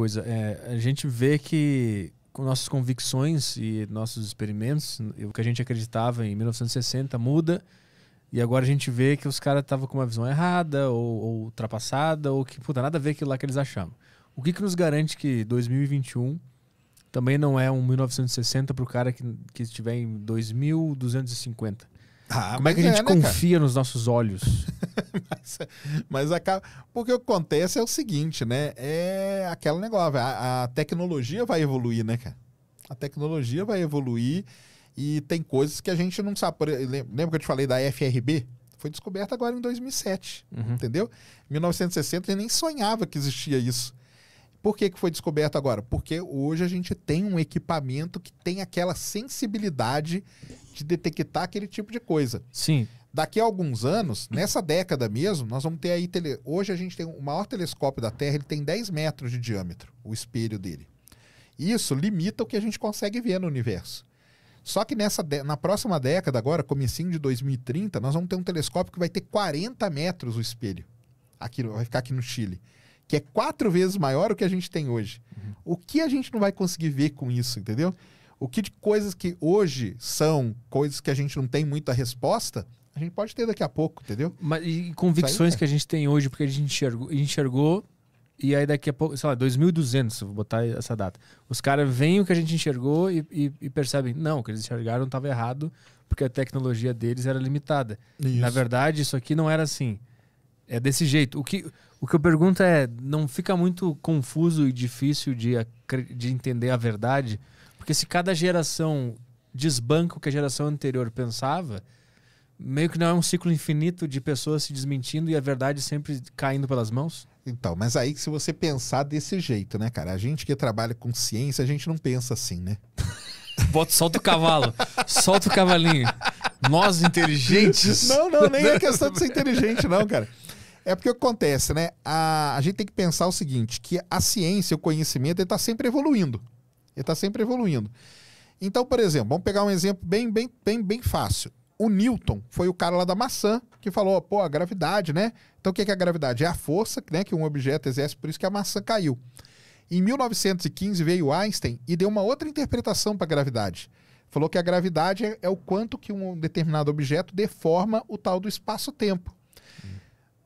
coisa. É, a gente vê que com nossas convicções e nossos experimentos, o que a gente acreditava em 1960 muda. E agora a gente vê que os caras estavam com uma visão errada, ou, ou, ultrapassada, ou que, puta, nada a ver aquilo lá que eles achavam. O que, que nos garante que 2021 também não é um 1960 para o cara que, que estiver em 2250? Ah, Como é que a gente é, né, confia cara? nos nossos olhos? mas, mas acaba. Porque o que acontece é o seguinte, né? É aquele negócio. A, a tecnologia vai evoluir, né, cara? A tecnologia vai evoluir e tem coisas que a gente não sabe. Lembra que eu te falei da FRB? Foi descoberta agora em 2007, uhum. entendeu? Em 1960 a gente nem sonhava que existia isso. Por que, que foi descoberto agora? Porque hoje a gente tem um equipamento que tem aquela sensibilidade de detectar aquele tipo de coisa. Sim. Daqui a alguns anos, nessa década mesmo, nós vamos ter aí. Tele... Hoje a gente tem o maior telescópio da Terra, ele tem 10 metros de diâmetro, o espelho dele. Isso limita o que a gente consegue ver no universo. Só que nessa de... na próxima década, agora, comecinho de 2030, nós vamos ter um telescópio que vai ter 40 metros o espelho. Aqui, vai ficar aqui no Chile. Que é quatro vezes maior o que a gente tem hoje. Uhum. O que a gente não vai conseguir ver com isso, entendeu? O que de coisas que hoje são coisas que a gente não tem muita resposta, a gente pode ter daqui a pouco, entendeu? Mas, e convicções aí, que a gente tem hoje, porque a gente enxergou, enxergou e aí daqui a pouco, sei lá, 2200, vou botar essa data. Os caras veem o que a gente enxergou e, e, e percebem, não, o que eles enxergaram estava errado, porque a tecnologia deles era limitada. Isso. Na verdade, isso aqui não era assim. É desse jeito. O que, o que eu pergunto é, não fica muito confuso e difícil de, de entender a verdade? Porque se cada geração desbanca o que a geração anterior pensava, meio que não é um ciclo infinito de pessoas se desmentindo e a verdade sempre caindo pelas mãos? Então, mas aí se você pensar desse jeito, né, cara? A gente que trabalha com ciência, a gente não pensa assim, né? Bota, solta o cavalo, solta o cavalinho. Nós inteligentes. Não, não, nem é questão de ser inteligente, não, cara. É porque acontece, né? A, a gente tem que pensar o seguinte: que a ciência, o conhecimento, ele está sempre evoluindo. Ele está sempre evoluindo. Então, por exemplo, vamos pegar um exemplo bem, bem, bem, bem fácil. O Newton foi o cara lá da maçã que falou, pô, a gravidade, né? Então, o que é a gravidade? É a força né, que um objeto exerce, por isso que a maçã caiu. Em 1915 veio Einstein e deu uma outra interpretação para a gravidade. Falou que a gravidade é, é o quanto que um determinado objeto deforma o tal do espaço-tempo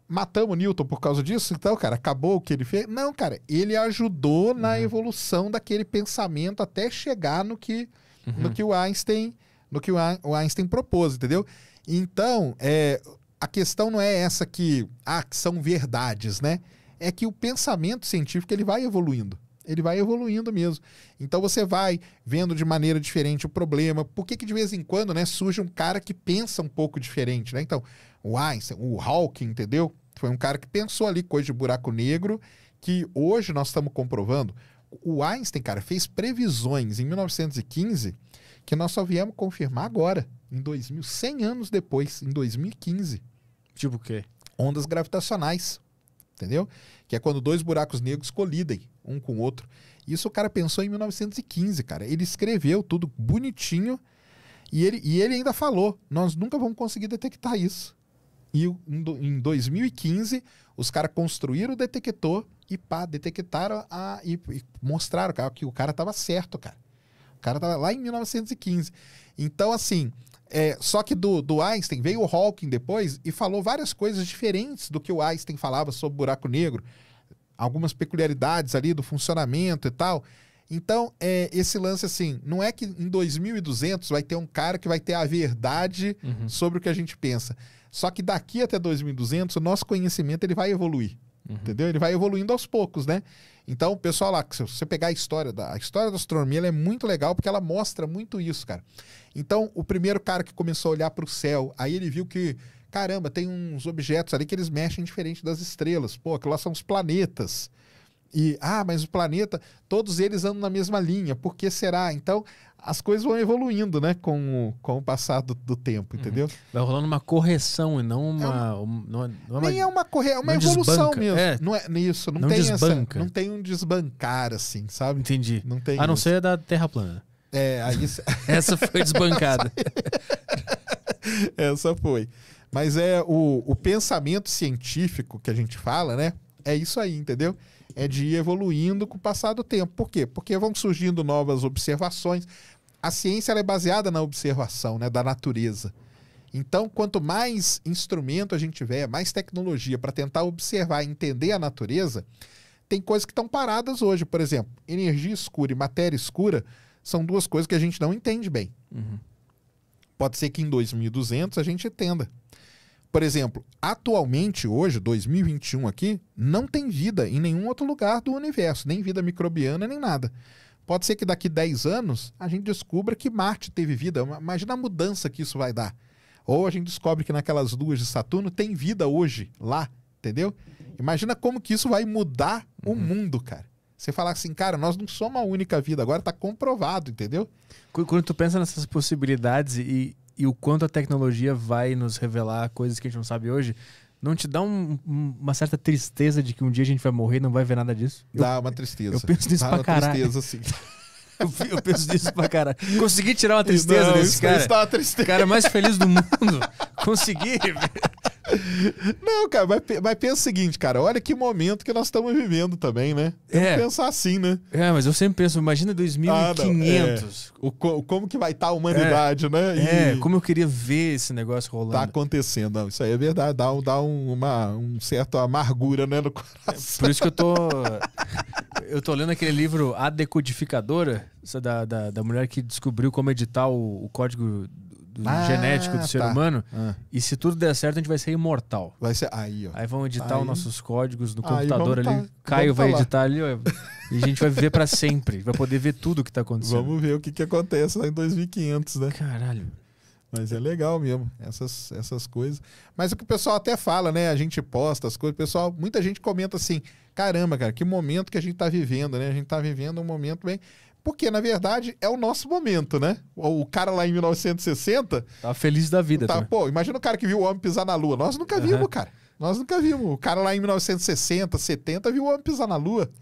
matamos Newton por causa disso, então, cara, acabou o que ele fez. Não, cara, ele ajudou uhum. na evolução daquele pensamento até chegar no que, uhum. no que o Einstein no que o Einstein propôs, entendeu? Então, é, a questão não é essa que, ah, que são verdades, né? É que o pensamento científico ele vai evoluindo. Ele vai evoluindo mesmo. Então você vai vendo de maneira diferente o problema. Por que, que de vez em quando né, surge um cara que pensa um pouco diferente? Né? Então, o Einstein, o Hawking, entendeu? Foi um cara que pensou ali coisa de buraco negro, que hoje nós estamos comprovando. O Einstein, cara, fez previsões em 1915 que nós só viemos confirmar agora, em 2100 anos depois, em 2015. Tipo o quê? Ondas gravitacionais entendeu? Que é quando dois buracos negros colidem um com o outro. Isso o cara pensou em 1915, cara. Ele escreveu tudo bonitinho e ele, e ele ainda falou: nós nunca vamos conseguir detectar isso. E em 2015, os caras construíram o detector e pá, detectaram a, e, e mostraram cara, que o cara estava certo, cara. O cara estava lá em 1915. Então, assim, é, só que do, do Einstein veio o Hawking depois e falou várias coisas diferentes do que o Einstein falava sobre o buraco negro, algumas peculiaridades ali do funcionamento e tal. Então, é, esse lance assim, não é que em 2200 vai ter um cara que vai ter a verdade uhum. sobre o que a gente pensa. Só que daqui até 2200, o nosso conhecimento ele vai evoluir. Uhum. Entendeu? Ele vai evoluindo aos poucos, né? Então, pessoal lá, se você pegar a história da a história da astronomia, ela é muito legal porque ela mostra muito isso, cara. Então, o primeiro cara que começou a olhar para o céu, aí ele viu que, caramba, tem uns objetos ali que eles mexem diferente das estrelas. Pô, aquilo lá são os planetas. E, ah, mas o planeta, todos eles andam na mesma linha, por que será? Então, as coisas vão evoluindo, né? Com o, com o passar do, do tempo, uhum. entendeu? Uhum. Vai rolando uma correção e não uma. É, é nem é uma correção, é uma evolução mesmo. É, não é nisso, não, não tem desbanca. essa. Não tem um desbancar, assim, sabe? Entendi. Não tem A não isso. ser da Terra plana. É, aí. essa foi desbancada. essa foi. Mas é o, o pensamento científico que a gente fala, né? É isso aí, entendeu? é de ir evoluindo com o passar do tempo. Por quê? Porque vão surgindo novas observações. A ciência é baseada na observação né, da natureza. Então, quanto mais instrumento a gente tiver, mais tecnologia para tentar observar e entender a natureza, tem coisas que estão paradas hoje. Por exemplo, energia escura e matéria escura são duas coisas que a gente não entende bem. Uhum. Pode ser que em 2200 a gente entenda. Por exemplo, atualmente, hoje, 2021 aqui, não tem vida em nenhum outro lugar do universo, nem vida microbiana, nem nada. Pode ser que daqui 10 anos a gente descubra que Marte teve vida. Imagina a mudança que isso vai dar. Ou a gente descobre que naquelas luas de Saturno tem vida hoje, lá, entendeu? Imagina como que isso vai mudar uhum. o mundo, cara. Você falar assim, cara, nós não somos a única vida, agora está comprovado, entendeu? Quando tu pensa nessas possibilidades e, e o quanto a tecnologia vai nos revelar coisas que a gente não sabe hoje, não te dá um, uma certa tristeza de que um dia a gente vai morrer e não vai ver nada disso? Dá eu, uma tristeza. Eu penso nisso dá pra caralho. Tristeza, sim. Eu, penso nisso pra caralho. Consegui tirar uma tristeza não, desse cara. tristeza. O cara mais feliz do mundo. Consegui. Não, cara, mas, mas, pensa o seguinte, cara. Olha que momento que nós estamos vivendo também, né? é. pensar assim, né? É, mas eu sempre penso, imagina 2500. Ah, é. o, como que vai estar tá a humanidade, é. né? E é, como eu queria ver esse negócio rolando. Tá acontecendo. Não, isso aí é verdade. Dá, dá um, uma, um certo amargura, né, no coração. por isso que eu tô... eu tô lendo aquele livro A Decodificadora, da, da, da mulher que descobriu como editar o, o código do ah, genético do ser tá. humano. Ah. E se tudo der certo, a gente vai ser imortal. Vai ser aí, ó. Aí vão editar aí. os nossos códigos no computador tá- ali. Tá, Caio vai editar ali, ó, E a gente vai viver para sempre. Vai poder ver tudo o que tá acontecendo. Vamos ver o que, que acontece lá em 2500, né? Caralho. Mas é legal mesmo, essas, essas coisas. Mas o que o pessoal até fala, né? A gente posta as coisas, pessoal, muita gente comenta assim: caramba, cara, que momento que a gente está vivendo, né? A gente está vivendo um momento bem. Porque, na verdade, é o nosso momento, né? O cara lá em 1960. Tá feliz da vida, tá? Também. Tá? Pô, imagina o cara que viu o homem pisar na lua. Nós nunca uhum. vimos, cara. Nós nunca vimos. O cara lá em 1960, 70 viu o homem pisar na lua.